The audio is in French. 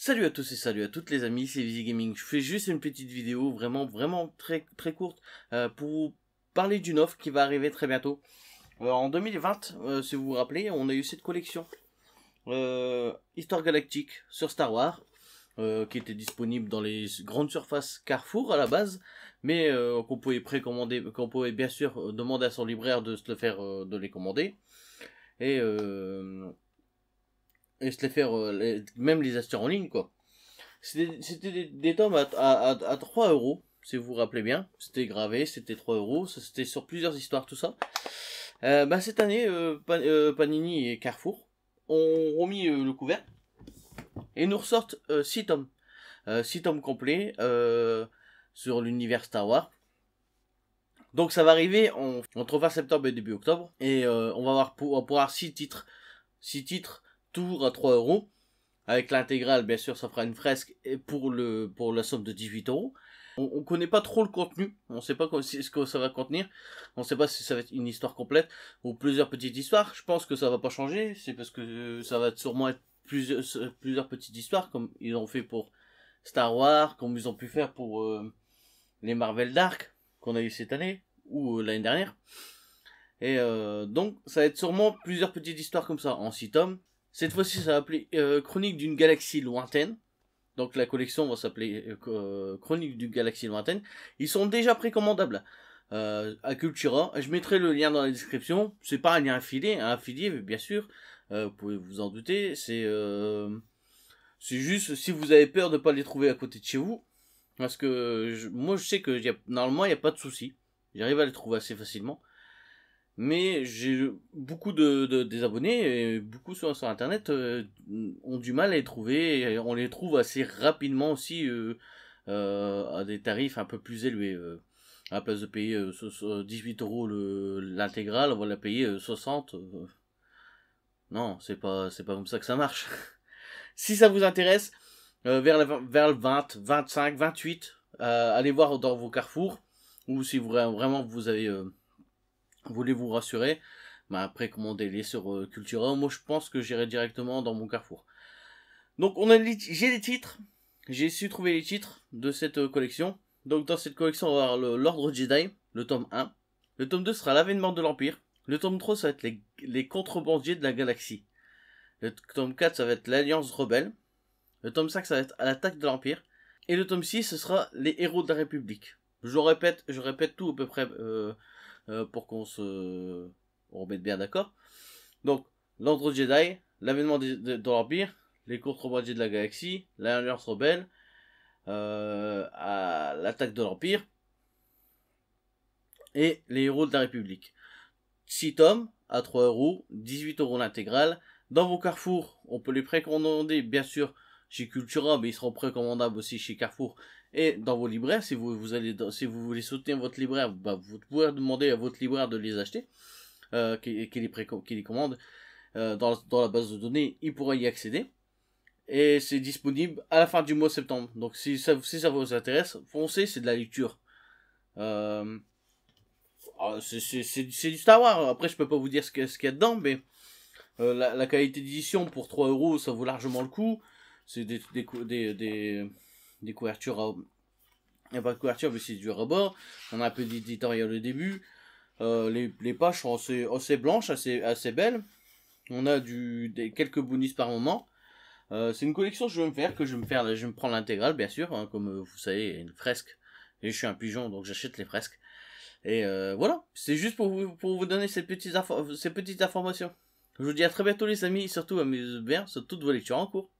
Salut à tous et salut à toutes les amis, c'est Easy Gaming. Je fais juste une petite vidéo vraiment vraiment très très courte euh, pour vous parler d'une offre qui va arriver très bientôt. Euh, en 2020, euh, si vous vous rappelez, on a eu cette collection Histoire Galactique sur Star Wars. qui était disponible dans les grandes surfaces Carrefour à la base, mais qu'on pouvait précommander, qu'on pouvait bien sûr demander à son libraire de se le faire, de les commander. Et et se les faire, euh, même les acheter en ligne, quoi. C'était des, tomes à, 3 euros, si vous vous rappelez bien. C'était gravé, c'était 3 euros, c'était sur plusieurs histoires, tout ça. Euh, bah, cette année, euh, Panini et Carrefour ont remis le couvert et nous ressortent 6 tomes. 6 tomes complets sur l'univers Star Wars. Donc ça va arriver entre fin septembre et début octobre. Et on va, avoir, pour, on va avoir 6 titres. 6 titres à 3 euros. Avec l'intégrale, bien sûr, ça fera une fresque et pour, le, pour la somme de 18 euros. On, connaît pas trop le contenu, on sait pas ce que ça va contenir, on sait pas si ça va être une histoire complète ou plusieurs petites histoires. Je pense que ça va pas changer, c'est parce que euh, ça va sûrement être plusieurs, euh, plusieurs petites histoires comme ils ont fait pour Star Wars, comme ils ont pu faire pour euh, les Marvel Dark qu'on a eu cette année ou l'année dernière. Et donc ça va être sûrement plusieurs petites histoires comme ça en 6 tomes. Cette fois-ci, ça va s'appeler euh, Chronique d'une galaxie lointaine. Donc la collection va s'appeler euh, Chronique d'une galaxie lointaine. Ils sont déjà précommandables euh, à Cultura. Je mettrai le lien dans la description. C'est pas un lien affilié, un affilié bien sûr. vous pouvez vous en douter. C'est juste si vous avez peur de pas les trouver à côté de chez vous, parce que moi je sais que normalement il n'y a pas de souci. J'arrive à les trouver assez facilement mais j'ai beaucoup de, de, des abonnés et beaucoup sur, sur internet euh, ont du mal à les trouver on les trouve assez rapidement aussi euh, euh, à des tarifs un peu plus élevés euh. à la place de payer 18 euros l'intégrale on va la payer 60 non c'est pas c'est pas comme ça que ça marche si ça vous intéresse vers, vers le 20 25 28 allez voir dans vos carrefours ou si vous, vraiment vous avez Voulez-vous rassurer après, comment les sur Cultura. Moi, je pense que j'irai directement dans mon carrefour. Donc, on a j'ai les titres. J'ai su trouver les titres de cette euh, collection. Donc, dans cette collection, on va avoir l'Ordre Jedi, le tome 1. Le tome 2 sera l'avènement de l'Empire. Le tome 3, ça va être les, contrebandiers de la galaxie. Le tome 4, ça va être l'Alliance Rebelle. Le tome 5, ça va être l'attaque de l'Empire. Et le tome 6, ce sera les héros de la République. Je répète, je répète tout à peu près euh, euh, pour qu'on se remette bien d'accord. Donc, l'ordre Jedi, l'avènement de, l'Empire, les contrebandiers de la galaxie, l'Alliance rebelle, euh, l'attaque de l'Empire, et les héros de la République. 6 tomes à 3 euros, 18 euros l'intégrale. Dans vos carrefours, on peut les précommander bien sûr chez Cultura, mais ils seront précommandables aussi chez Carrefour et dans vos libraires. Si vous, allez, si vous voulez soutenir votre libraire, bah, vous pouvez demander à votre libraire de les acheter, euh, qui, les commande euh, dans, la base de données. Il pourra y accéder. Et c'est disponible à la fin du mois de septembre. Donc si ça, vous intéresse, foncez, c'est de la lecture. Euh, ah, c'est du Star Wars. Après, je peux pas vous dire ce qu'il y a dedans, mais la, la, qualité d'édition pour 3 euros, ça vaut largement le coup c'est des, des, des, couvertures à, euh, il n'y a pas de couverture, mais c'est du rebord. On a un peu d'éditorial au début. Euh, les, pages sont assez, assez, blanches, assez, assez belles. On a du, des, quelques bonus par moment. Euh, c'est une collection que je vais me faire, que je vais me faire, je me prendre l'intégrale, bien sûr, hein, comme vous savez, une fresque. Et je suis un pigeon, donc j'achète les fresques. Et voilà, c'est juste pour vous, vous donner ces petites, ces petites informations. Je vous dis à très bientôt les amis, surtout amusez-vous bien, sur toutes vos lectures en cours.